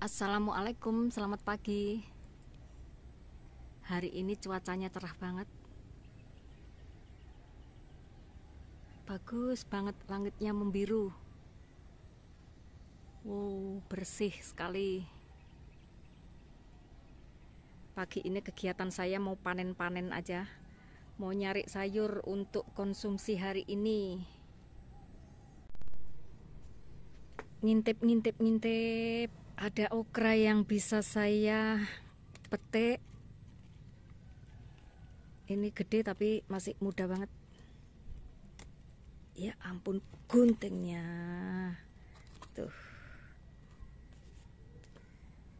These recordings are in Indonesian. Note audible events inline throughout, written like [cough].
Assalamualaikum, selamat pagi. Hari ini cuacanya cerah banget. Bagus banget langitnya membiru. Wow, bersih sekali. Pagi ini kegiatan saya mau panen-panen aja. Mau nyari sayur untuk konsumsi hari ini. Ngintip-ngintip-ngintip ada okra yang bisa saya petik ini gede tapi masih muda banget ya ampun guntingnya tuh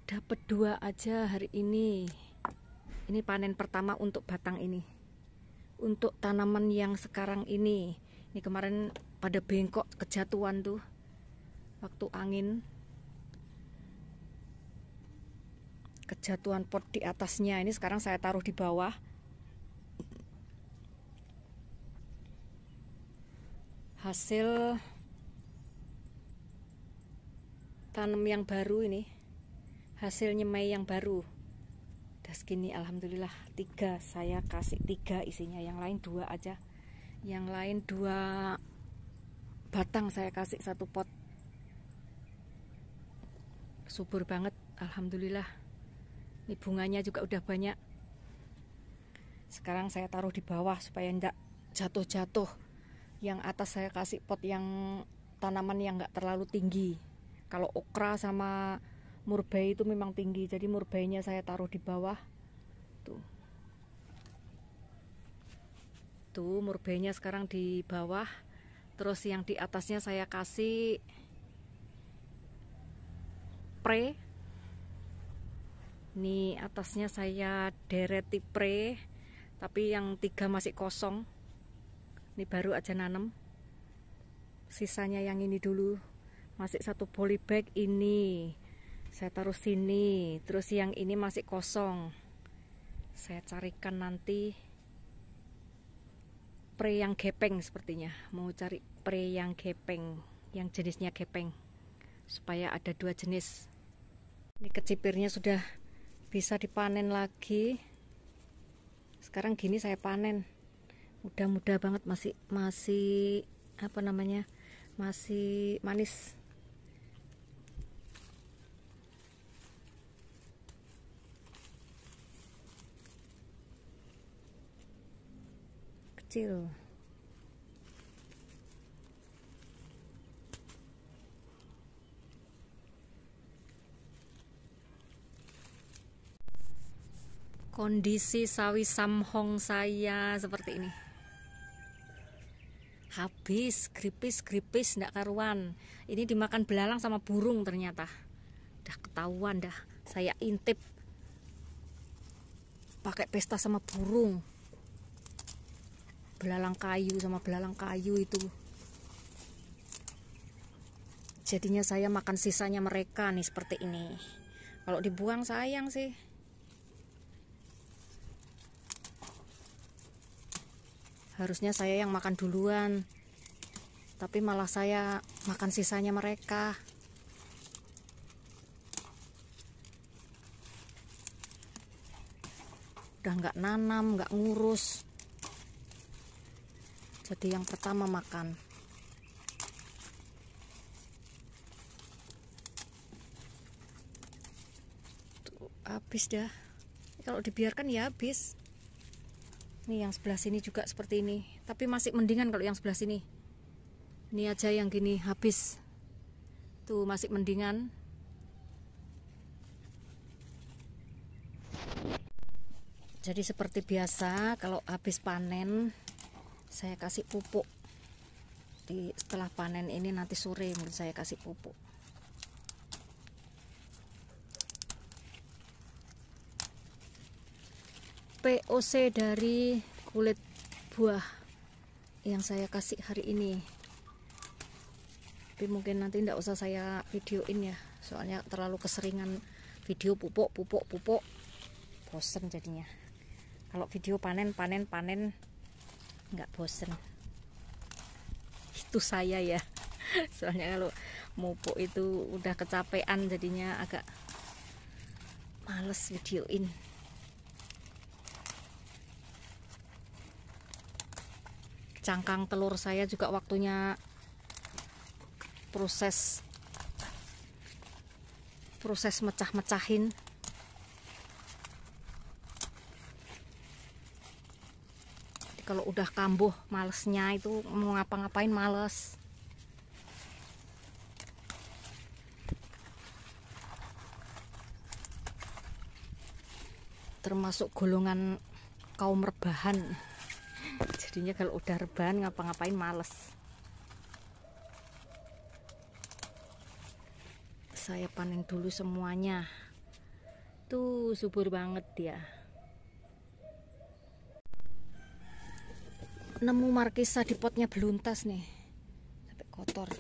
dapat dua aja hari ini ini panen pertama untuk batang ini untuk tanaman yang sekarang ini ini kemarin pada bengkok kejatuhan tuh waktu angin kejatuhan pot di atasnya ini sekarang saya taruh di bawah hasil tanam yang baru ini hasil nyemai yang baru udah gini alhamdulillah tiga saya kasih tiga isinya yang lain dua aja yang lain dua batang saya kasih satu pot subur banget alhamdulillah ini bunganya juga udah banyak. Sekarang saya taruh di bawah supaya enggak jatuh-jatuh. Yang atas saya kasih pot yang tanaman yang enggak terlalu tinggi. Kalau okra sama murbei itu memang tinggi, jadi murbeinya saya taruh di bawah. Tuh. Tuh, murbeinya sekarang di bawah. Terus yang di atasnya saya kasih pre ini atasnya saya deret tipre tapi yang tiga masih kosong ini baru aja nanem. sisanya yang ini dulu masih satu polybag ini saya taruh sini terus yang ini masih kosong saya carikan nanti pre yang gepeng sepertinya mau cari pre yang gepeng yang jenisnya gepeng supaya ada dua jenis ini kecipirnya sudah bisa dipanen lagi sekarang gini saya panen mudah-mudah banget masih masih apa namanya masih manis kecil kondisi sawi samhong saya seperti ini habis gripis-gripis ndak karuan ini dimakan belalang sama burung ternyata dah ketahuan dah saya intip pakai pesta sama burung belalang kayu sama belalang kayu itu jadinya saya makan sisanya mereka nih seperti ini kalau dibuang sayang sih harusnya saya yang makan duluan tapi malah saya makan sisanya mereka udah nggak nanam nggak ngurus jadi yang pertama makan Tuh, habis dah kalau dibiarkan ya habis nih yang sebelah sini juga seperti ini tapi masih mendingan kalau yang sebelah sini ini aja yang gini habis tuh masih mendingan jadi seperti biasa kalau habis panen saya kasih pupuk di setelah panen ini nanti sore menurut saya kasih pupuk POC dari kulit buah yang saya kasih hari ini tapi mungkin nanti tidak usah saya videoin ya soalnya terlalu keseringan video pupuk pupuk pupuk bosen jadinya kalau video panen panen panen nggak bosen itu saya ya [laughs] soalnya kalau mupuk itu udah kecapean jadinya agak males videoin cangkang telur saya juga waktunya proses proses mecah-mecahin kalau udah kambuh malesnya itu mau ngapa-ngapain males termasuk golongan kaum rebahan jadinya kalau udah rebahan ngapa-ngapain males saya panen dulu semuanya tuh subur banget dia. Ya. nemu markisa di potnya belum beluntas nih sampai kotor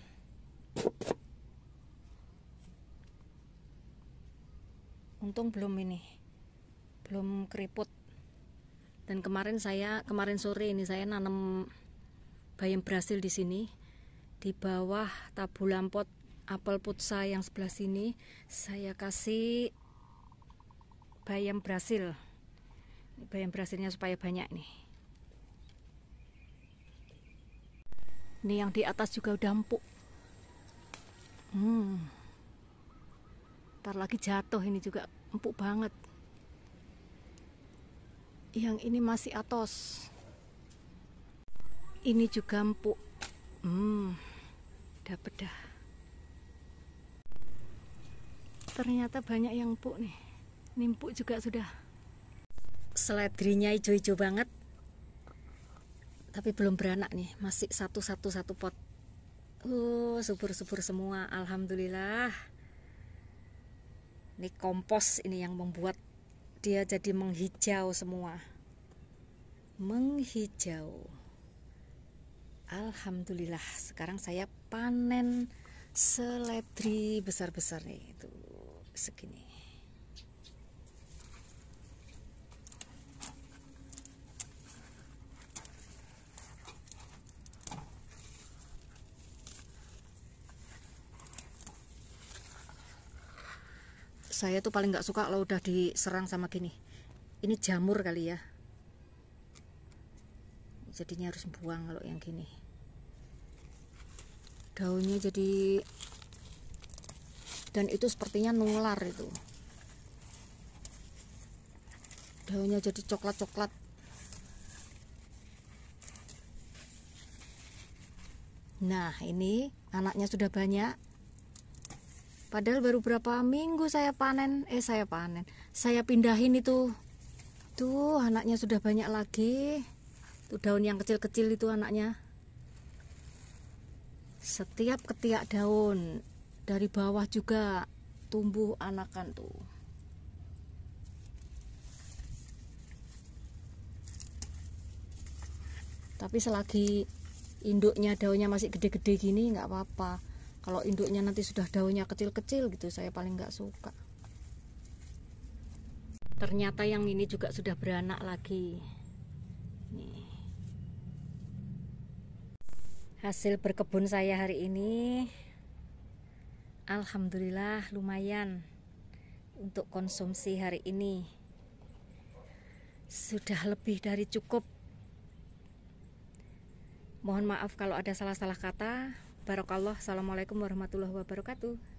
untung belum ini belum keriput dan kemarin saya kemarin sore ini saya nanam bayam Brasil di sini di bawah tabu lampot apel putsa yang sebelah sini saya kasih bayam Brasil bayam Brasilnya supaya banyak nih ini yang di atas juga udah empuk hmm ntar lagi jatuh ini juga empuk banget yang ini masih atos ini juga empuk hmm udah dah ternyata banyak yang empuk nih ini juga sudah seledrinya hijau-hijau banget tapi belum beranak nih masih satu-satu satu pot uh subur-subur semua alhamdulillah ini kompos ini yang membuat dia jadi menghijau semua menghijau Alhamdulillah sekarang saya panen seledri besar-besar nih itu segini saya tuh paling nggak suka kalau udah diserang sama gini ini jamur kali ya jadinya harus buang kalau yang gini daunnya jadi dan itu sepertinya nular itu daunnya jadi coklat-coklat nah ini anaknya sudah banyak Padahal baru berapa minggu saya panen, eh saya panen, saya pindahin itu. Tuh anaknya sudah banyak lagi. Tuh daun yang kecil-kecil itu anaknya. Setiap ketiak daun dari bawah juga tumbuh anakan tuh. Tapi selagi induknya daunnya masih gede-gede gini nggak apa-apa kalau induknya nanti sudah daunnya kecil-kecil gitu saya paling nggak suka ternyata yang ini juga sudah beranak lagi nih hasil berkebun saya hari ini Alhamdulillah lumayan untuk konsumsi hari ini sudah lebih dari cukup mohon maaf kalau ada salah-salah kata Barokallah. Assalamualaikum warahmatullahi wabarakatuh.